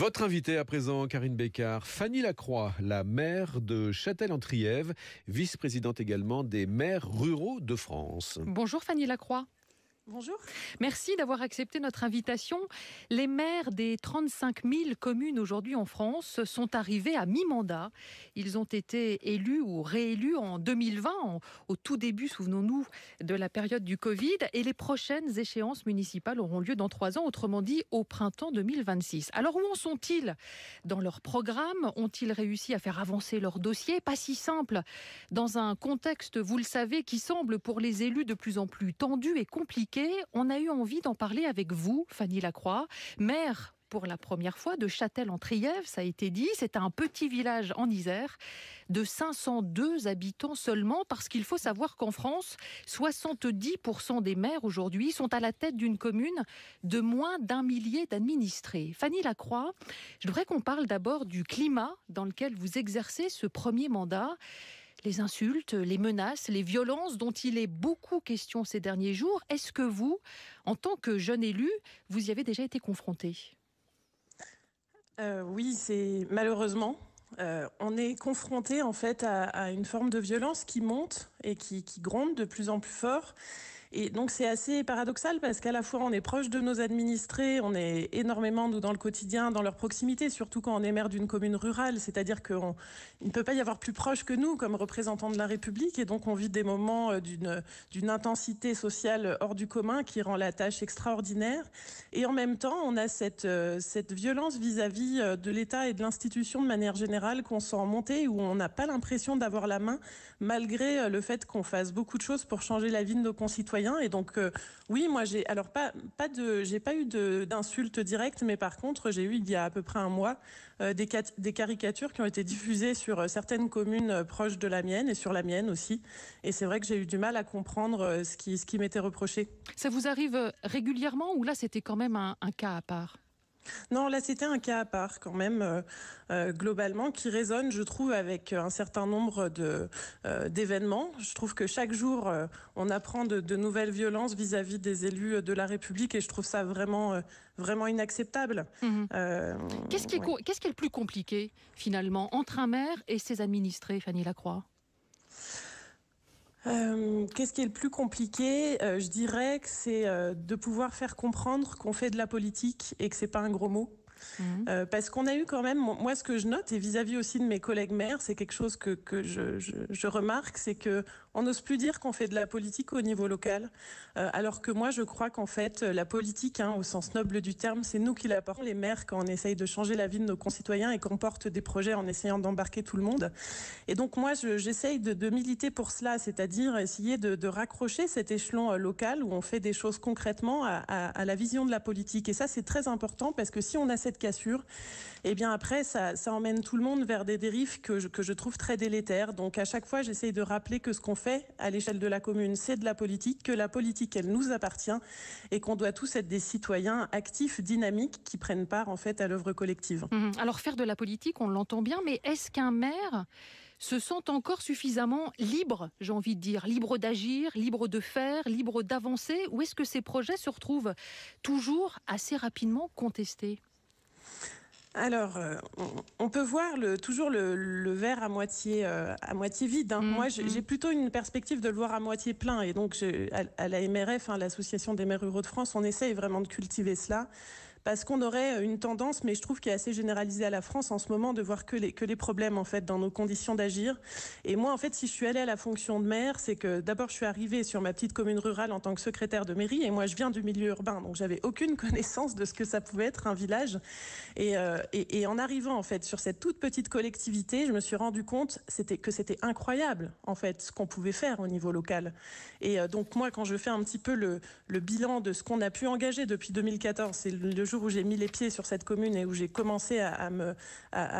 Votre invitée à présent, Karine Bécard, Fanny Lacroix, la maire de Châtel-en-Trièves, vice-présidente également des maires ruraux de France. Bonjour Fanny Lacroix. Bonjour. Merci d'avoir accepté notre invitation. Les maires des 35 000 communes aujourd'hui en France sont arrivés à mi-mandat. Ils ont été élus ou réélus en 2020, au tout début, souvenons-nous, de la période du Covid. Et les prochaines échéances municipales auront lieu dans trois ans, autrement dit au printemps 2026. Alors où en sont-ils dans leur programme Ont-ils réussi à faire avancer leur dossier Pas si simple. Dans un contexte, vous le savez, qui semble pour les élus de plus en plus tendu et compliqué on a eu envie d'en parler avec vous, Fanny Lacroix, maire pour la première fois de Châtel en Trièves, ça a été dit. C'est un petit village en Isère de 502 habitants seulement, parce qu'il faut savoir qu'en France, 70% des maires aujourd'hui sont à la tête d'une commune de moins d'un millier d'administrés. Fanny Lacroix, je voudrais qu'on parle d'abord du climat dans lequel vous exercez ce premier mandat les insultes, les menaces, les violences dont il est beaucoup question ces derniers jours. Est-ce que vous, en tant que jeune élu, vous y avez déjà été confronté euh, Oui, c'est malheureusement. Euh, on est confronté en fait à, une forme de violence qui monte et qui, qui gronde de plus en plus fort et donc c'est assez paradoxal parce qu'à la fois on est proche de nos administrés, on est énormément nous dans le quotidien, dans leur proximité, surtout quand on est maire d'une commune rurale, c'est-à-dire qu'il ne peut pas y avoir plus proche que nous comme représentants de la République, et donc on vit des moments euh, d'une d'une intensité sociale hors du commun qui rend la tâche extraordinaire. Et en même temps, on a cette euh, cette violence vis-à-vis -vis euh, de l'État et de l'institution de manière générale qu'on sent monter, où on n'a pas l'impression d'avoir la main, malgré le fait qu'on fasse beaucoup de choses pour changer la vie de nos concitoyens. Et donc, euh, oui, moi, j'ai alors pas, j'ai pas eu d'insultes directes, mais par contre, j'ai eu il y a à peu près un mois euh, des, caricatures qui ont été diffusées sur euh, certaines communes proches de la mienne et sur la mienne aussi. Et c'est vrai que j'ai eu du mal à comprendre ce qui, m'était reproché. Ça vous arrive régulièrement ou là, c'était quand même un cas à part non, là c'était un cas à part quand même, euh, euh, globalement, qui résonne, je trouve, avec un certain nombre de euh, d'événements. Je trouve que chaque jour, on apprend de, nouvelles violences vis-à-vis des élus de la République, et je trouve ça vraiment, vraiment inacceptable. Mhm. Qu'est-ce qui, qui est le plus compliqué finalement entre un maire et ses administrés, Fanny Lacroix euh, qu'est-ce qui est le plus compliqué euh, Je dirais que c'est euh, de pouvoir faire comprendre qu'on fait de la politique et que c'est pas un gros mot. Mmh. parce qu'on a eu quand même, moi ce que je note, et vis-à-vis aussi de mes collègues maires, c'est quelque chose que, je remarque, c'est que on n'ose plus dire qu'on fait de la politique au niveau local, euh, alors que moi je crois qu'en fait euh, la politique, hein, au sens noble du terme, c'est nous qui la portons, les maires, quand on essaye de changer la vie de nos concitoyens et qu'on porte des projets en essayant d'embarquer tout le monde. Et donc moi j'essaye de, militer pour cela, c'est-à-dire essayer de, raccrocher cet échelon euh, local où on fait des choses concrètement à, la vision de la politique. Et ça c'est très important parce que si on a cette cassure, eh bien après ça, emmène tout le monde vers des dérives que je, que je trouve très délétères. Donc à chaque fois j'essaye de rappeler que ce qu'on fait fait à l'échelle de la commune, c'est de la politique, que la politique, elle nous appartient et qu'on doit tous être des citoyens actifs, dynamiques, qui prennent part en fait à l'œuvre collective. Mhm. Alors faire de la politique, on l'entend bien, mais est-ce qu'un maire se sent encore suffisamment libre, j'ai envie de dire, libre d'agir, libre de faire, libre d'avancer, ou est-ce que ses projets se retrouvent toujours assez rapidement contestés alors, euh, on peut voir toujours le, verre à moitié, euh, à moitié vide. Hein. Moi, j'ai mhm. plutôt une perspective de le voir à moitié plein. Et donc, à, la MRF, hein, l'Association des maires ruraux de France, on essaye vraiment de cultiver cela parce qu'on aurait euh, une tendance, mais je trouve qu'il est assez généralisé à la France en ce moment, de voir que les, que les problèmes en fait dans nos conditions d'agir. Et moi, en fait, si je suis allée à la fonction de maire, c'est que d'abord je suis arrivée sur ma petite commune rurale en tant que secrétaire de mairie, et moi je viens du milieu urbain, donc j'avais aucune connaissance de ce que ça pouvait être un village. Euh, et, et, en arrivant en fait sur cette toute petite collectivité, je me suis rendu compte c'était que c'était incroyable en fait ce qu'on pouvait faire au niveau local. Et euh, donc moi, quand je fais un petit peu le, le bilan de ce qu'on a pu engager depuis 2014, c'est le où j'ai mis les pieds sur cette commune et où j'ai commencé à,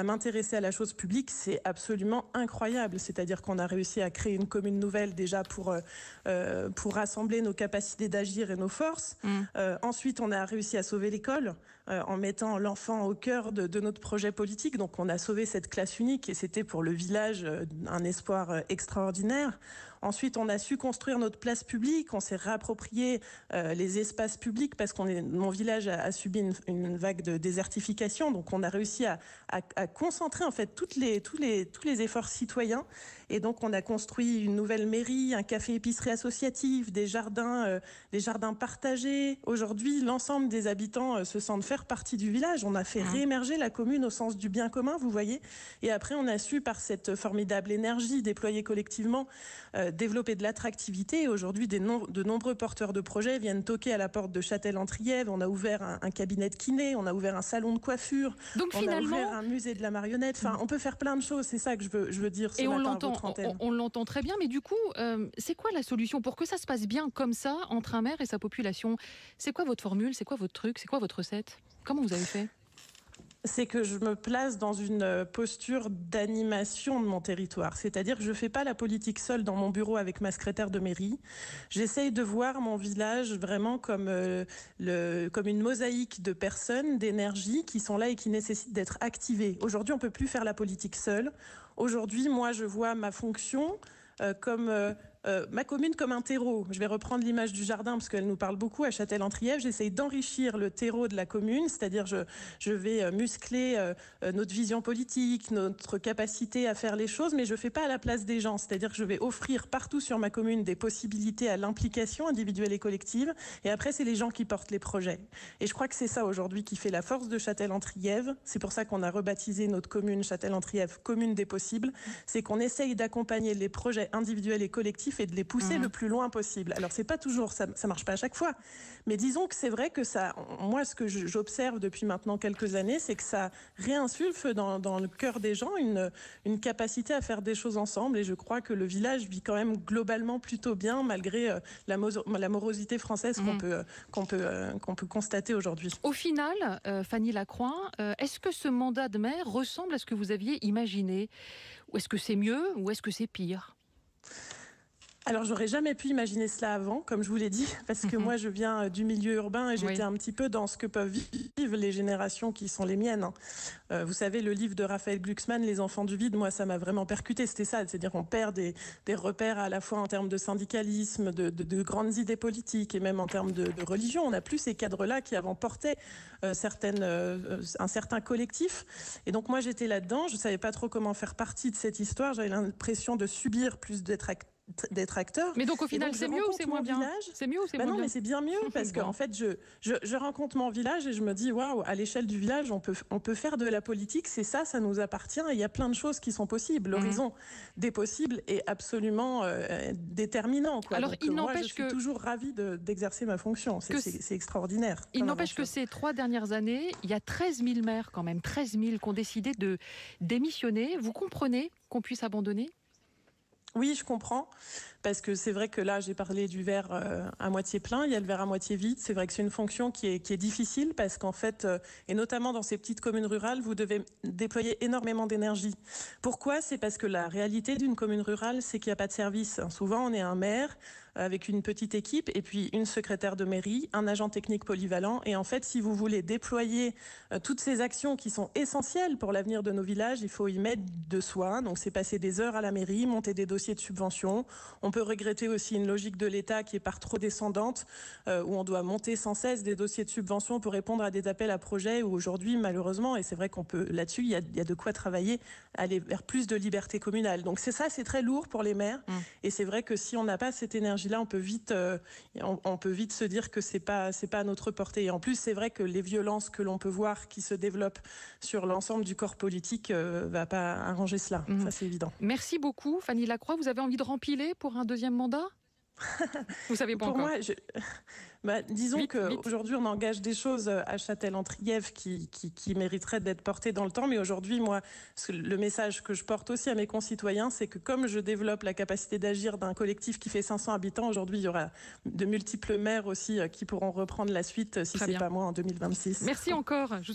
m'intéresser à la chose publique, c'est absolument incroyable. C'est-à-dire qu'on a réussi à créer une commune nouvelle déjà pour, euh, euh, rassembler nos capacités d'agir et nos forces. Mm. Euh, ensuite, on a réussi à sauver l'école. Euh, en mettant l'enfant au cœur de, notre projet politique. Donc on a sauvé cette classe unique et c'était pour le village euh, un espoir euh, extraordinaire. Ensuite, on a su construire notre place publique, on s'est réapproprié les espaces publics parce qu'on est, mon village a, subi une, vague de désertification. Donc on a réussi à, concentrer en fait toutes les, tous, les, tous les efforts citoyens. Et donc on a construit une nouvelle mairie, un café-épicerie associatif, des jardins, des jardins partagés. Aujourd'hui, l'ensemble des habitants se sentent partie du village. On a fait ah. réémerger la commune au sens du bien commun, vous voyez. Et après, on a su, par cette formidable énergie déployée collectivement, euh, développer de l'attractivité. aujourd'hui, de nombreux porteurs de projets viennent toquer à la porte de châtel en On a ouvert un, cabinet de kiné, on a ouvert un salon de coiffure, on a ouvert un musée de la marionnette. Enfin, on peut faire plein de choses. C'est ça que je veux, je veux dire. Ce et on l'entend, on l'entend très bien. Mais du coup, euh, c'est quoi la solution pour que ça se passe bien comme ça entre un maire et sa population C'est quoi votre formule C'est quoi votre truc C'est quoi votre recette Comment vous avez fait c'est que je me place dans une euh, posture d'animation de mon territoire. C'est-à-dire que je ne fais pas la politique seule dans mon bureau avec ma secrétaire de mairie. J'essaye de voir mon village vraiment comme, euh, une mosaïque de personnes, d'énergie qui sont là et qui nécessitent d'être activées. Aujourd'hui, on ne peut plus faire la politique seule. Aujourd'hui, moi, je vois ma fonction euh, comme... Euh, ma commune comme un terreau. Je vais reprendre l'image du jardin parce qu'elle nous parle beaucoup à châtel en J'essaye d'enrichir le terreau de la commune, c'est-à-dire je, je vais euh, muscler euh, notre vision politique, notre capacité à faire les choses, mais je ne fais pas à la place des gens. C'est-à-dire que je vais offrir partout sur ma commune des possibilités à l'implication individuelle et collective. Et après, c'est les gens qui portent les projets. Et je crois que c'est ça aujourd'hui qui fait la force de châtel en C'est pour ça qu'on a rebaptisé notre commune châtel en commune des possibles. C'est qu'on essaye d'accompagner les projets individuels et collectifs et de les pousser le mmh. plus loin possible. Alors c'est pas toujours ça, ça marche pas à chaque fois, mais disons que c'est vrai que ça. Moi, ce que j'observe depuis maintenant quelques années, c'est que ça réinsulfe dans, le cœur des gens une une capacité à faire des choses ensemble. Et je crois que le village vit quand même globalement plutôt bien malgré euh, la, la, morosité française qu'on mmh. peut euh, peut euh, qu'on peut constater aujourd'hui. Au final, Fanny Lacroix, est-ce que ce mandat de maire ressemble à ce que vous aviez imaginé, ou est-ce que c'est mieux, ou est-ce que c'est pire? alors j'aurais jamais pu imaginer cela avant, comme je vous l'ai dit, parce que mhm. moi je viens euh, du milieu urbain et j'étais un petit peu dans ce que peuvent vivre les générations qui sont les miennes. Hein. Euh, vous savez, le livre de Raphaël Glucksmann, Les enfants du vide, moi ça m'a vraiment percuté, c'était ça, c'est-à-dire qu'on perd des, repères à la fois en termes de syndicalisme, de, grandes idées politiques et même en termes de, religion. On n'a plus ces cadres-là qui avant portaient euh, certaines, un certain collectif. Et donc moi j'étais là-dedans, je savais pas trop comment faire partie de cette histoire, j'avais l'impression de subir plus d'être acteur d'être acteur. Mais donc au final, c'est mieux, ou c'est moins bien C'est mieux ou c'est moins Non, mais c'est bien mieux parce que en fait, je, je, rencontre mon village et je me dis, waouh, à l'échelle du village, on peut, on peut faire de la politique, c'est ça, ça nous appartient et il y a plein de choses qui sont possibles. Mhm. L'horizon des possibles est absolument euh, déterminant. Quoi. Alors il euh, n'empêche que. Je suis toujours ravi d'exercer ma fonction, c'est extraordinaire. Il n'empêche que ces trois dernières années, il y a 13 000 maires quand même, 13 000 qui ont décidé de démissionner. Vous comprenez qu'on puisse abandonner oui, je comprends, parce que c'est vrai que là, j'ai parlé du verre euh, à moitié plein, il y a le verre à moitié vide. C'est vrai que c'est une fonction qui est, difficile, parce qu'en fait, euh, et notamment dans ces petites communes rurales, vous devez déployer énormément d'énergie. Pourquoi C'est parce que la réalité d'une commune rurale, c'est qu'il n'y a pas de service. Hein. Souvent, on est un maire, avec une petite équipe et puis une secrétaire de mairie, un agent technique polyvalent. Et en fait, si vous voulez déployer euh, toutes ces actions qui sont essentielles pour l'avenir de nos villages, il faut y mettre de soi. Donc c'est passer des heures à la mairie, monter des dossiers de subvention. On peut regretter aussi une logique de l'État qui est par trop descendante, euh, où on doit monter sans cesse des dossiers de subvention pour répondre à des appels à projets, où aujourd'hui, malheureusement, et c'est vrai qu'on peut là-dessus, il y, a, de quoi travailler, aller vers plus de liberté communale. Donc c'est ça, c'est très lourd pour les maires. Mmh. Et c'est vrai que si on n'a pas cette énergie, là on peut vite, euh, on, peut vite se dire que c'est pas, c'est pas à notre portée. Et en plus, c'est vrai que les violences que l'on peut voir qui se développent sur l'ensemble du corps politique ne euh, va pas arranger cela. Mmh. Ça, c'est évident. Merci beaucoup, Fanny Lacroix. Vous avez envie de rempiler pour un deuxième mandat? Vous savez pas Pour Moi, bah, disons qu'aujourd'hui, on engage des choses à châtel en triève qui, qui, qui, mériteraient d'être portées dans le temps. Mais aujourd'hui, moi, le message que je porte aussi à mes concitoyens, c'est que comme je développe la capacité d'agir d'un collectif qui fait 500 habitants, aujourd'hui, il y aura de multiples maires aussi euh, qui pourront reprendre la suite, euh, si c'est pas moi, en 2026. Merci encore.